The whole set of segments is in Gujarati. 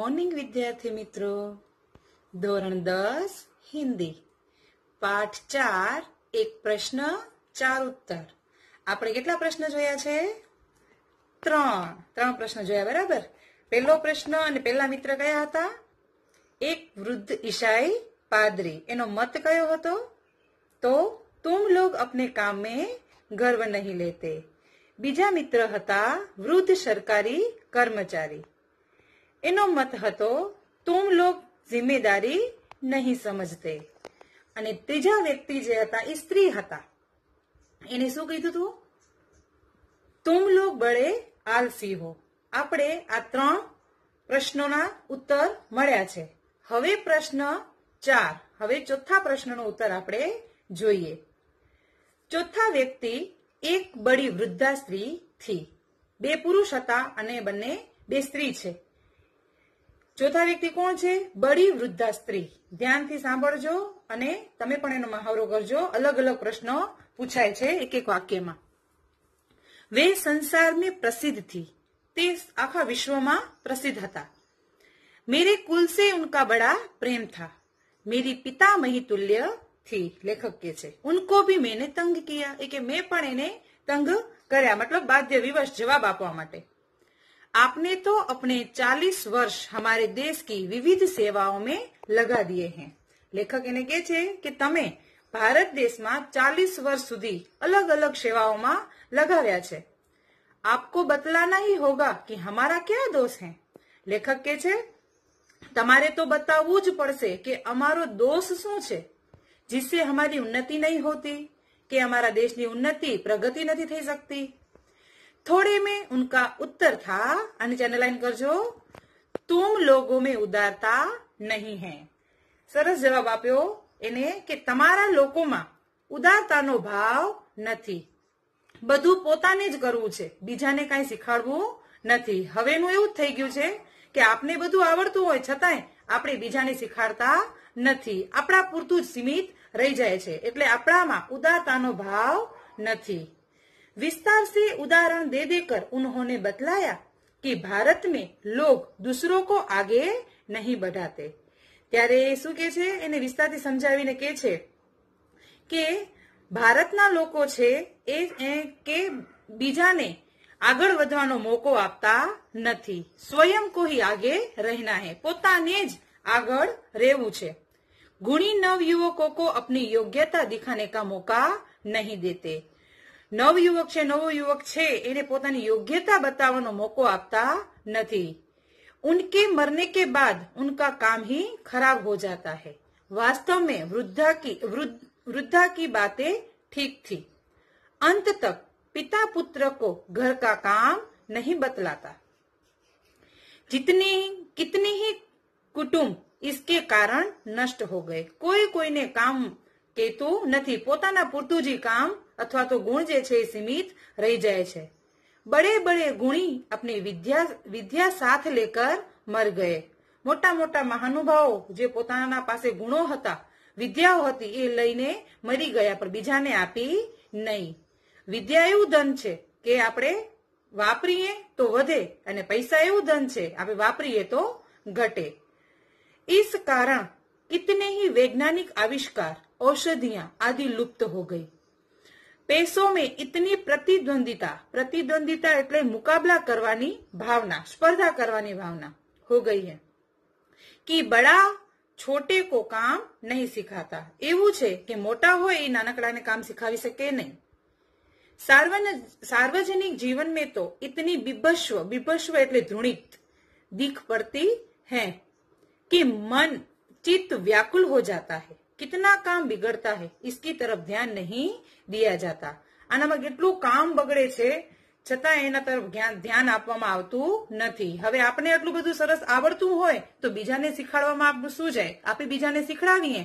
મોર્નિંગ વિદ્યાર્થી મિત્રો ધોરણ દસ હિન્દી પાઠ ચાર એક પ્રશ્ન ચાર ઉત્તર આપણે કેટલા પ્રશ્ન જોયા છે ત્રણ ત્રણ પ્રશ્ન જોયા બરાબર પહેલો પ્રશ્ન અને પહેલા મિત્ર કયા હતા એક વૃદ્ધ ઈશાઈ પાદરી એનો મત કયો હતો તો તુમ લોગ અપને કામે ગર્વ નહીં લેતે બીજા મિત્ર હતા વૃદ્ધ સરકારી કર્મચારી એનો મત હતો તુમ લોગ જિમ્મેદારી નહીં સમજતે અને ત્રીજા વ્યક્તિ જે હતા એ સ્ત્રી હતા એને શું કીધું હતું તુમ લોગ બળે આલસી હો આપણે આ ત્રણ પ્રશ્નોના ઉત્તર મળ્યા છે હવે પ્રશ્ન ચાર હવે ચોથા પ્રશ્નનો ઉત્તર આપણે જોઈએ ચોથા વ્યક્તિ એક બડી વૃદ્ધા સ્ત્રી થી બે પુરુષ હતા અને બંને બે સ્ત્રી છે ચોથા વ્યક્તિ કોણ છે બડી વૃદ્ધા સ્ત્રી ધ્યાનથી સાંભળજો અને તમે પણ એનો મહાવરો કરજો અલગ અલગ પ્રશ્નો પૂછાય છે એક એક વાક્યમાં વે સંસાર મેં પ્રસિદ્ધ થી તે આખા વિશ્વમાં પ્રસિદ્ધ હતા મેરે કુલ સે ઉનકા બડા પ્રેમ થા મેરી પિતા મહી તુલ્ય થી લેખક કે છે ઉનકો ભી મેને તંગ કિયા એ કે મેં પણ એને તંગ કર્યા મતલબ બાધ્ય વિવશ જવાબ આપવા માટે आपने तो अपने 40 वर्ष हमारे देश की વિવિધ સેવાઓમાં લગા દિયે હૈ લેખક એને કહે છે કે તમે ભારત દેશમાં ચાલીસ વર્ષ સુધી અલગ અલગ સેવાઓમાં લગાવ્યા છે આપકો બતલાના હી હોગા કે હમારા ક્યા દોષ હૈ લેખક કે છે તમારે તો બતાવવું જ પડશે કે અમારો દોષ શું છે જિસસે હમારી ઉન્નતિ નહીં હોતી કે અમારા દેશની ઉન્નતિ પ્રગતિ નથી થઈ શકતી थोड़े में उनका उत्तर था અને ચેનલ લાઈન કરજો તુમ લોગો મે ઉદારતા નહીં હે સરસ જવાબ આપ્યો એને કે તમારા લોકોમાં ઉદારતાનો ભાવ નથી બધું પોતાને જ કરવું છે બીજાને કાંઈ શીખવાડવું નથી હવેનું એવું થઈ ગયું છે કે આપને બધું આવડતું હોય છતાંય આપણે બીજાને શીખવાડતા નથી આપણા પૂરતું જ સીમિત રહી જાય છે એટલે આપણામાં ઉદારતાનો ભાવ નથી विस्तार से उदाहरण दे देकर उन्होंने बतलाया कि भारत में लोग दूसरों को आगे નહીં बढ़ाते ત્યારે શું કે છે એને વિસ્તારથી સમજાવીને કે છે કે ભારતના લોકો છે એ કે બીજાને આગળ વધવાનો મોકો આપતા નથી સ્વયં કોઈ આગે રહેના હે પોતાને જ આગળ રહેવું છે ગુણી નव युवकों को अपनी योग्यता दिखाने का मौका नहीं देते नव युवक से नव युवक छे इन्हें પોતાની योग्यता બતાવવાનો મોકો આપતા નથી. ઉનકે મરને કે બાદ ઉનકા કામ હી ખરાબ હો જાતા હૈ. વાસ્તવ મે વૃદ્ધા કી વૃદ્ધા કી બાતે ઠીક થી. અંત તક પિતા પુત્ર કો ઘર કા કામ નહીં બતલાતા. jitni kitni hi kutumb iske karan nasht ho gaye. koi koi ne kaam ke to nahi potana putuji kaam અથવા તો ગુણ જે છે એ સીમિત રહી જાય છે बड़े बड़े ગુણી अपनी વિદ્યા વિદ્યા સાથ લેકર મર ગયે મોટા મોટા મહાનુભાવો જે પોતાના પાસે ગુણો હતા વિદ્યાઓ હતી એ લઈને મરી ગયા પણ બીજાને આપી નહીં વિદ્યા એવું ધન છે કે આપણે વાપરીએ તો વધે અને પૈસા એવું ધન છે આપણે વાપરીએ તો ઘટે इस કારણ કિતને ही वैज्ञानिक आविष्कार औषधियां आदि लुप्त हो गई पैसों में इतनी प्रतिद्वंदिता प्रतिद्वंदिता एट मुकाबला करने भावना स्पर्धा करने भावना हो गई है कि बड़ा छोटे को काम नहीं सिखाता एवं मोटा हो नकड़ा ने काम सिखा सके नहीं सार्वजनिक जीवन में तो इतनी बिभस्व बिभस्व एट धूणित दिख पड़ती है कि मन चित्त व्याकुल हो जाता है कितना કામ बिगड़ता है इसकी તરફ ધ્યાન નહીં દિયા જાતા આનામાં કેટલું કામ બગડે છે છતાં એના તરફ ધ્યાન આપવામાં આવતું નથી હવે આપણે આટલું બધું સરસ આવડતું હોય તો બીજાને શીખવાડવામાં આપણું શું જાય આપણે બીજાને શીખડાવીએ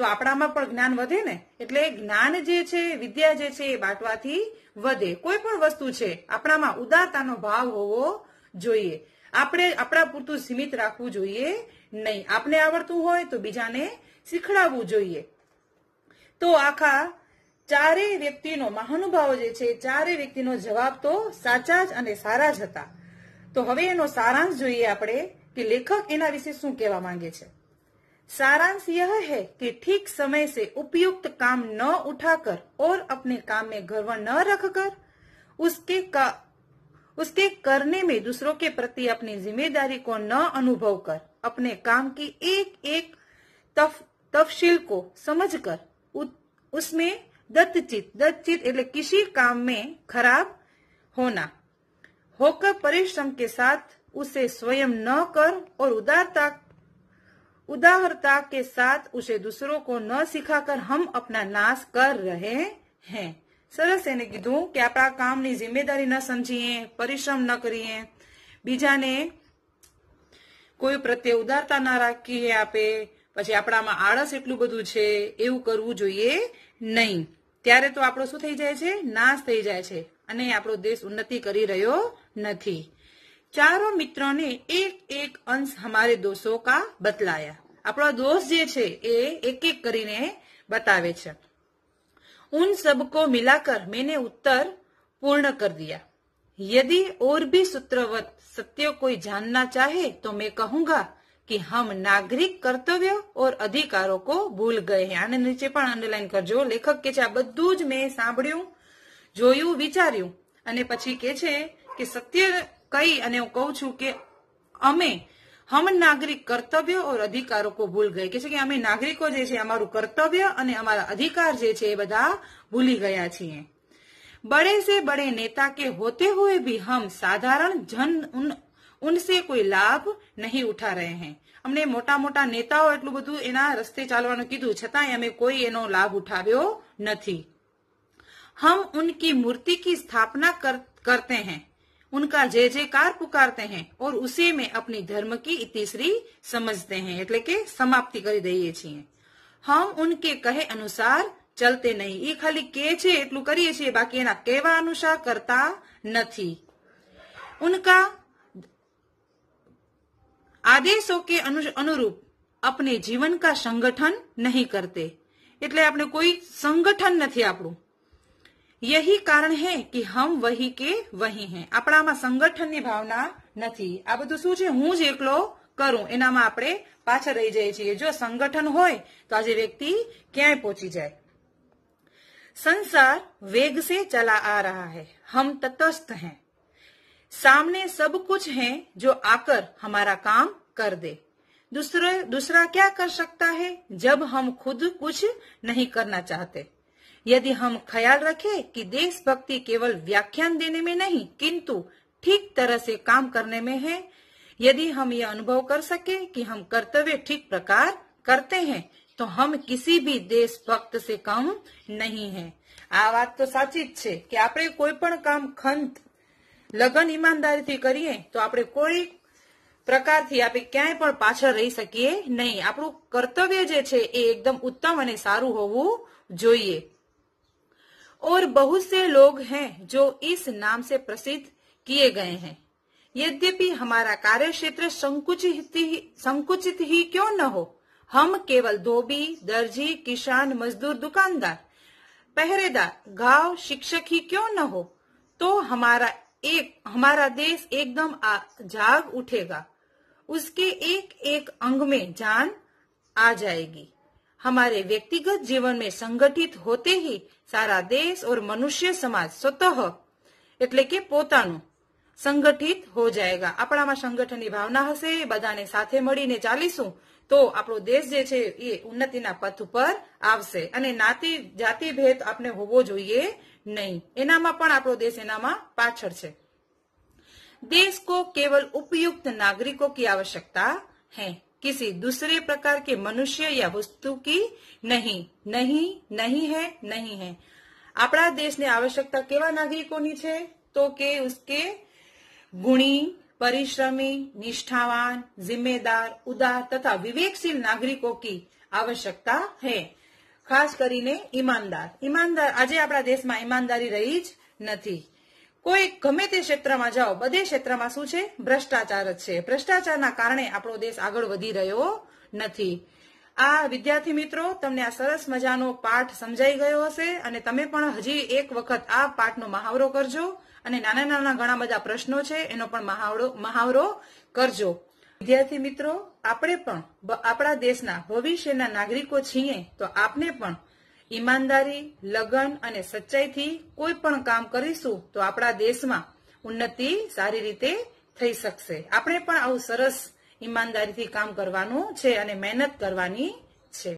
તો આપણામાં પણ જ્ઞાન વધે ને એટલે જ્ઞાન જે છે વિદ્યા જે છે એ બાંટવાથી વધે કોઈ પણ વસ્તુ છે આપણામાં ઉદારતાનો ભાવ હોવો જોઈએ આપણે આપણા પૂરતું સીમિત રાખવું જોઈએ નહીં આપણે આવડતું હોય તો બીજાને શીખડાવવું જોઈએ તો આખા ચારેય વ્યક્તિનો મહાનુભાવો જે છે ચારેય વ્યક્તિનો જવાબ તો સાચા જ અને સારા જ હતા તો હવે એનો સારાંશ જોઈએ આપણે કે લેખક એના વિશે શું કહેવા માંગે છે સારાંશ यह है कि ठीक समय से उपयुक्त काम न उठाकर और अपने काम में गर्व न रखकर उसके का, उसके करने में दूसरों के प्रति अपनी जिम्मेदारी को न अनुभव कर अपने काम की एक एक तफ तफशील को समझकर उसमें दत्तचित दत्तचित એટલે किसी काम में खराब होना होकर परिश्रम के साथ उसे स्वयं न कर और उदारता उदाहरता के साथ उसे दूसरों को न सिखाकर हम अपना नाश कर रहे हैं सरस ने સરસ એને काम કે जिम्मेदारी न समझिए परिश्रम न करिए बीजा ने कोई प्रत्ये उदारता ઉદારતા ના है आपे પછી આપણામાં આળસ એટલું બધું છે એવું કરવું જોઈએ નહીં ત્યારે તો આપણો શું થઈ જાય છે નાશ થઈ જાય છે અને આપણો દેશ ઉન્નતિ કરી રહ્યો નથી ચારો મિત્રોને એક એક અંશ હમારે દોષો કા બતલાયા આપણો દોષ જે છે એ એક એક કરીને બતાવે છે ઉન સબકો મિલાકર મેને ઉત્તર પૂર્ણ કર દિયા યદી ઓર भी સૂત્રવત સત્ય કોઈ જાનના ચાહે તો મેં કહુંગા કે હમ નાગરિક કર્તવ્યો ઓર અધિકારો કો ભૂલ ગયે આને નીચે પર અન્ડરલાઈન કરજો લેખક કે છે આ બધું જ મેં સાંભળ્યું જોયું વિચાર્યું અને પછી કે છે કે સત્ય કહી અને હું કહું છું કે અમે હમ નાગરિક કર્તવ્યો ઓર અધિકારો કો ભૂલ ગયે કે છે કે અમે નાગરિકો જે છે અમારું કર્તવ્ય અને અમારું અધિકાર જે છે એ બધા ભૂલી ગયા છીએ બડે સે બડે નેતા કે હોતે હુએ ભી હમ સાધારણ જન उनसे कोई लाभ नहीं उठा रहे हैं अमने मोटा मोटा नेताओं एटू बधु एना रस्ते चालू कीधु छता अमे कोई एनो लाभ उठा नहीं हम उनकी मूर्ति की स्थापना कर, करते हैं उनका जय जयकार पुकारते हैं और उसे में अपनी धर्म की तीसरी समझते हैं एटले के समाप्ति कर दिए छे हम उनके कहे अनुसार चलते नहीं ये खाली कहे एटू करे बाकी कहवा अनुसार करता नहीं उनका आदेशों के अनुरूप अपने जीवन का संगठन नहीं करते એટલે આપણે કોઈ સંગઠન નથી આપડું યહી કારણ હે કે હમ વહી કે વહી હે આપડામાં સંગઠન ની ભાવના નથી આ બધું સુજે હું જ એકલો કરું એનામાં આપણે પાછ રહી જાય છે જો સંગઠન હોય તો આ જે વ્યક્તિ ક્યાં પહોંચી જાય સંસાર વેગ સે ચાલા આ રહા હે હમ તતસ્થ હે सामने सब कुछ है जो आकर हमारा काम कर दे दूसरा दूसरा क्या कर सकता है जब हम खुद कुछ नहीं करना चाहते यदि हम ख्याल रखें कि देशभक्ति केवल व्याख्यान देने में नहीं किंतु ठीक तरह से काम करने में है यदि हम ये अनुभव कर सके कि हम कर्तव्य ठीक प्रकार करते हैं तो हम किसी भी देशभक्त से कम नहीं है હે આ तो તો સાચી कि आप कोई पन काम खंत लगन ईमानदारी थी તો तो आप कोई प्रकार थी आप क्या રહી શકીએ નહીં આપણું કર્તવ્ય જે છે એ એકદમ ઉત્તમ और बहुत से लोग हैं जो इस नाम से प्रसिद्ध किए गए हैं यद्यपि हमारा कार्य क्षेत्र संकुचित ही संकुचित ही क्यों न हो हम केवल धोबी दर्जी किसान मजदूर दुकानदार पहरेदार गांव शिक्षक ही क्यों न हो तो हमारा एक हमारा देश एकदम जाग उठेगा उसके एक एक अंग में जान आ जाएगी हमारे व्यक्तिगत जीवन में संगठित होते ही સારા દેશ ઓર મનુષ્ય સમાજ સ્વતઃ એટલે કે પોતાનું સંગઠિત હો જાયગા આપણામાં સંગઠનની ભાવના હશે બધાને સાથે મળીને ચાલીશું તો આપણો દેશ જે છે એ ઉન્નતિના પથ ઉપર આવશે અને નાતી જાતિ ભેદ આપણે હોવો જોઈએ નહીં એનામાં પણ આપણો દેશ એનામાં પાછળ છે દેશ કો કેવલ ઉપયુક્ત નાગરિકો કી આવશ્યકતા હે કિસી दूसरे પ્રકાર કે મનુષ્ય યા વસ્તુ કી નહીં નહીં નહીં હે નહીં હે આપણા દેશને આવશ્યકતા કેવા નાગરિકોની છે તો કે ઉસકે ગુણી પરિશ્રમી નિષ્ઠાવાન જિમ્મેદાર ઉદાર તથા વિવેકશીલ નાગરિકો કી આવશ્યકતા હૈ ખાસ કરીને ઈમાનદાર ઈમાનદાર આજે આપણા દેશમાં ઈમાનદારી રહી જ નથી કોઈ ગમે તે ક્ષેત્રમાં જાઓ બધે ક્ષેત્રમાં શું છે ભ્રષ્ટાચાર જ છે ભ્રષ્ટાચારના કારણે આપણો દેશ આગળ વધી રહ્યો નથી આ વિદ્યાર્થી મિત્રો તમને આ સરસ મજાનો પાઠ સમજાઈ ગયો હશે અને તમે પણ હજી એક વખત આ પાઠનો મહાવરો કરજો અને નાના નાના ઘણા બધા પ્રશ્નો છે એનો પણ મહાવરો મહાવરો કરજો વિદ્યાર્થી મિત્રો આપણે પણ આપણા દેશના ભવિષ્યના નાગરિકો છીએ તો આપણે પણ ઈમાનદારી લગન અને સચ્ચાઈથી કોઈ પણ કામ કરીશું તો આપણા દેશમાં ઉન્નતિ સારી રીતે થઈ શકશે આપણે પણ આવું સરસ ઈમાનદારીથી કામ કરવાનું છે અને મહેનત કરવાની